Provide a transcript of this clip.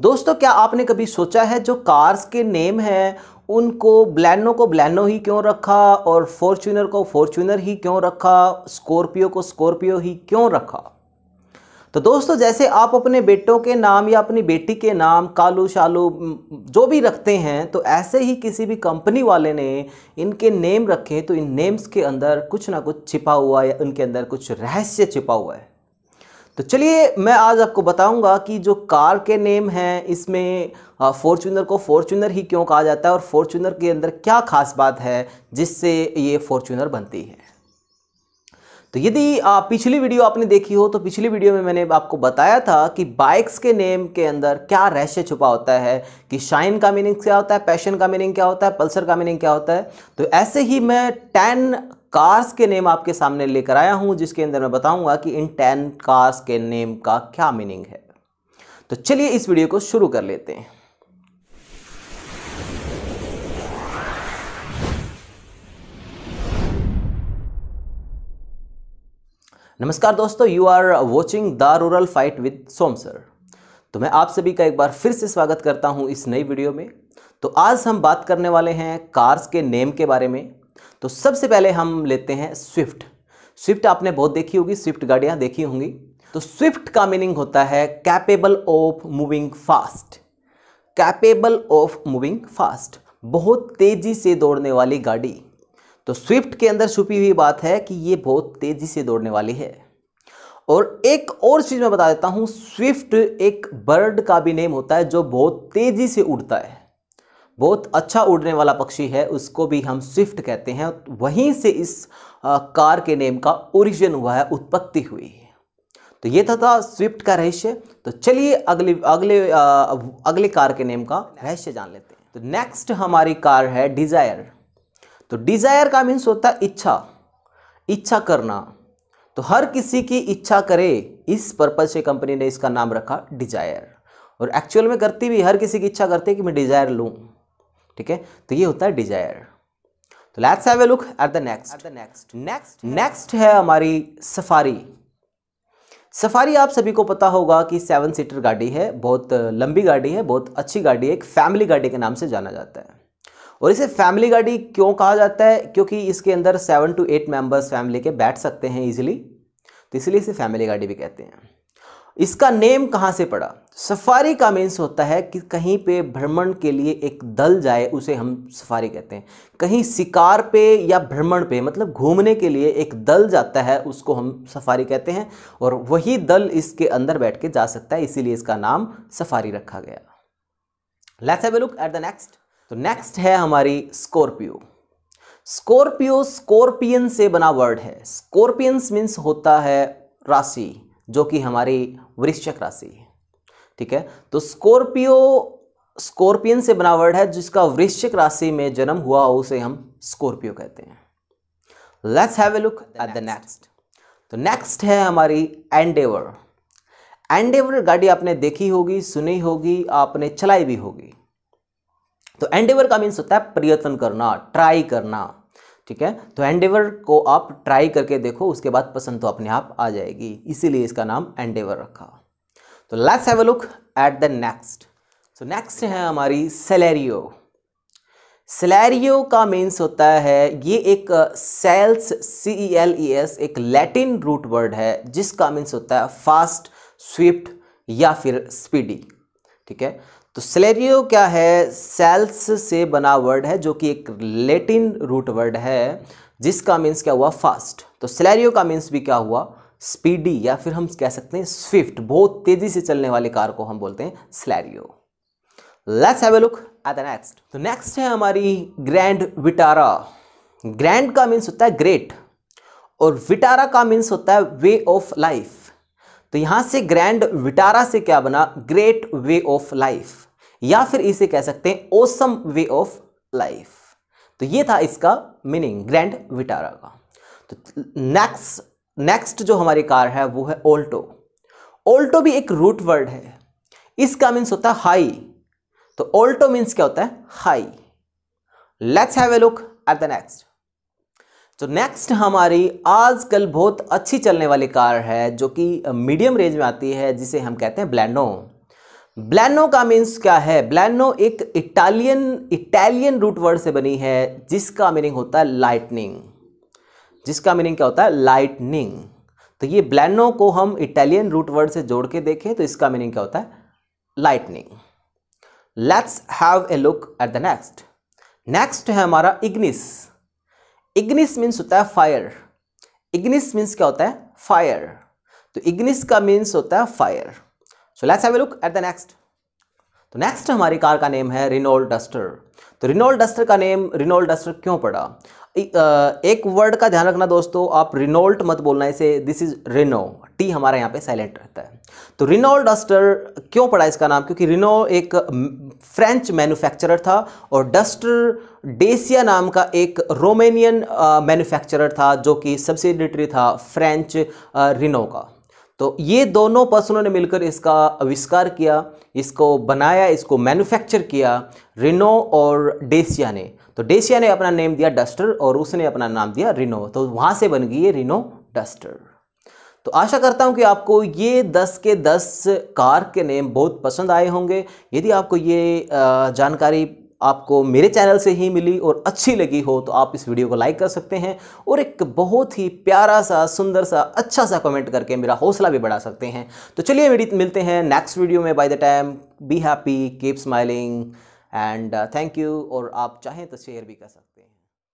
दोस्तों क्या आपने कभी सोचा है जो कार्स के नेम हैं उनको ब्लैनो को ब्लैनो ही क्यों रखा और फॉर्च्यूनर को फॉर्च्यूनर ही क्यों रखा स्कॉर्पियो को स्कॉर्पियो ही क्यों रखा तो दोस्तों जैसे आप अपने बेटों के नाम या अपनी बेटी के नाम कालू शालू जो भी रखते हैं तो ऐसे ही किसी भी कंपनी वाले ने इनके नेम रखे तो इन नेम्स के अंदर कुछ ना कुछ छिपा हुआ या उनके अंदर कुछ रहस्य छिपा हुआ है तो चलिए मैं आज आपको बताऊंगा कि जो कार के नेम हैं इसमें फॉर्चूनर को फॉर्चूनर ही क्यों कहा जाता है और फॉर्चूनर के अंदर क्या खास बात है जिससे ये फॉर्चूनर बनती है तो यदि पिछली वीडियो आपने देखी हो तो पिछली वीडियो में मैंने आपको बताया था कि बाइक्स के नेम के अंदर क्या रहस्य छुपा होता है कि शाइन का मीनिंग क्या होता है पैशन का मीनिंग क्या होता है पल्सर का मीनिंग क्या होता है तो ऐसे ही मैं टेन कार्स के नेम आपके सामने लेकर आया हूं जिसके अंदर मैं बताऊंगा कि इन टेन कार्स के नेम का क्या मीनिंग है तो चलिए इस वीडियो को शुरू कर लेते हैं नमस्कार दोस्तों you are watching the rural fight with Som sir तो मैं आप सभी का एक बार फिर से स्वागत करता हूं इस नई वीडियो में तो आज हम बात करने वाले हैं कार्स के नेम के बारे में तो सबसे पहले हम लेते हैं स्विफ्ट स्विफ्ट आपने बहुत देखी होगी स्विफ्ट गाड़ियां देखी होंगी तो स्विफ्ट का मीनिंग होता है capable of moving fast capable of moving fast बहुत तेज़ी से दौड़ने वाली गाड़ी तो स्विफ्ट के अंदर छुपी हुई बात है कि ये बहुत तेज़ी से दौड़ने वाली है और एक और चीज़ मैं बता देता हूं स्विफ्ट एक बर्ड का भी नेम होता है जो बहुत तेज़ी से उड़ता है बहुत अच्छा उड़ने वाला पक्षी है उसको भी हम स्विफ्ट कहते हैं वहीं से इस कार के नेम का ओरिजिन हुआ है उत्पत्ति हुई है तो ये था, था स्विफ्ट का रहस्य तो चलिए अगले अगले आ, अगले कार के नेम का रहस्य जान लेते हैं तो नेक्स्ट हमारी कार है डिज़ायर तो डिज़ायर का मीन्स होता है इच्छा इच्छा करना तो हर किसी की इच्छा करे इस पर्पज़ से कंपनी ने इसका नाम रखा डिज़ायर और एक्चुअल में करती भी हर किसी की इच्छा करती है कि मैं डिज़ायर लूँ ठीक है तो ये होता है डिजायर तो let's have a look at the next next next next है हमारी सफारी सफारी आप सभी को पता होगा कि सेवन सीटर गाड़ी है बहुत लंबी गाड़ी है बहुत अच्छी गाड़ी है एक फैमिली गाड़ी के नाम से जाना जाता है और इसे फैमिली गाड़ी क्यों कहा जाता है क्योंकि इसके अंदर seven to eight members family के बैठ सकते हैं इजीली तो इसलिए इसे फैमिली गाड़ी भी कहते हैं इसका नेम कहाँ से पड़ा सफारी का मीन्स होता है कि कहीं पे भ्रमण के लिए एक दल जाए उसे हम सफारी कहते हैं कहीं शिकार पे या भ्रमण पे मतलब घूमने के लिए एक दल जाता है उसको हम सफारी कहते हैं और वही दल इसके अंदर बैठ के जा सकता है इसीलिए इसका नाम सफारी रखा गया let's have a look at the next तो नेक्स्ट है हमारी स्कॉर्पियो स्कॉर्पियो स्कॉर्पियन से बना वर्ड है स्कॉर्पियंस मीन्स होता है राशि जो कि हमारी वृश्चक राशि है ठीक है तो स्कॉर्पियो स्कॉर्पियन से बना वर्ड है जिसका वृश्चिक राशि में जन्म हुआ हो उसे हम स्कॉर्पियो कहते हैं let's have a look at the next तो नेक्स्ट है हमारी एंडेवर एंडेवर गाड़ी आपने देखी होगी सुनी होगी आपने चलाई भी होगी तो एंडेवर का मीन्स होता है प्रयत्न करना ट्राई करना ठीक है तो एंडेवर को आप ट्राई करके देखो उसके बाद पसंद तो अपने आप आ जाएगी इसीलिए इसका नाम एंडेवर रखा तो let's have a look at the next so next है हमारी सेलेरियो सेलेरियो का मीन्स होता है ये एक celes C E L E S एक लैटिन रूट वर्ड है जिसका मीन्स होता है फास्ट स्विफ्ट या फिर स्पीडी ठीक है तो सेलेरियो क्या है सेल्स से बना वर्ड है जो कि एक लेटिन रूट वर्ड है जिसका मीन्स क्या हुआ फास्ट तो सेलेरियो का मीन्स भी क्या हुआ स्पीडी या फिर हम कह सकते हैं स्विफ्ट बहुत तेजी से चलने वाले कार को हम बोलते हैं Celerio let's have a look at the next तो नेक्स्ट है हमारी ग्रैंड विटारा ग्रैंड का मीन्स होता है ग्रेट और विटारा का मीन्स होता है वे ऑफ लाइफ तो यहां से ग्रैंड विटारा से क्या बना ग्रेट वे ऑफ लाइफ या फिर इसे कह सकते हैं ओसम वे ऑफ लाइफ तो ये था इसका मीनिंग ग्रैंड विटारा का तो नेक्स्ट नेक्स्ट जो हमारी कार है वो है ओल्टो ओल्टो भी एक रूट वर्ड है इसका मीन्स होता है हाई तो ओल्टो मीन्स क्या होता है high let's have a look at the next तो नेक्स्ट हमारी आजकल बहुत अच्छी चलने वाली कार है जो कि मीडियम रेंज में आती है जिसे हम कहते हैं ब्लैनो ब्लैनो का मीन्स क्या है ब्लैनो एक इटालियन इटालियन रूट वर्ड से बनी है जिसका मीनिंग होता है लाइटनिंग जिसका मीनिंग क्या होता है लाइटनिंग तो ये ब्लैनो को हम इटालियन रूट वर्ड से जोड़ के देखें तो इसका मीनिंग क्या होता है lightning let's have a look at the next next है हमारा इग्निस इग्निस मीन्स होता है फायर इग्निस मीन्स क्या होता है फायर तो इग्निस का मीन्स होता है fire so let's have a look at the next तो नेक्स्ट हमारी कार का नेम है रिनोल्ड डस्टर तो रिनोल्ड डस्टर का नेम रिनोल्ड डस्टर क्यों पड़ा एक वर्ड का ध्यान रखना दोस्तों आप रिनोल्ट मत बोलना इसे दिस इज रिनो टी हमारा यहाँ पे साइलेंट रहता है तो रिनोल्ड डस्टर क्यों पड़ा इसका नाम क्योंकि रिनो एक फ्रेंच मैन्युफैक्चरर था और डस्टर डेसिया नाम का एक रोमेनियन मैन्युफैक्चरर था जो कि सब्सिडिटरी था फ्रेंच रिनो का तो ये दोनों पर्सनों ने मिलकर इसका आविष्कार किया इसको बनाया इसको मैन्युफैक्चर किया रिनो और डेसिया ने तो डेसिया ने अपना नेम दिया डस्टर और उसने अपना नाम दिया रिनो तो वहाँ से बन गई ये रिनो डस्टर तो आशा करता हूँ कि आपको ये 10 के 10 कार के नेम बहुत पसंद आए होंगे यदि आपको ये जानकारी आपको मेरे चैनल से ही मिली और अच्छी लगी हो तो आप इस वीडियो को लाइक कर सकते हैं और एक बहुत ही प्यारा सा सुंदर सा अच्छा सा कमेंट करके मेरा हौसला भी बढ़ा सकते हैं तो चलिए मिलते हैं नेक्स्ट वीडियो में bye the time be happy keep smiling and thank you और आप चाहें तो शेयर भी कर सकते हैं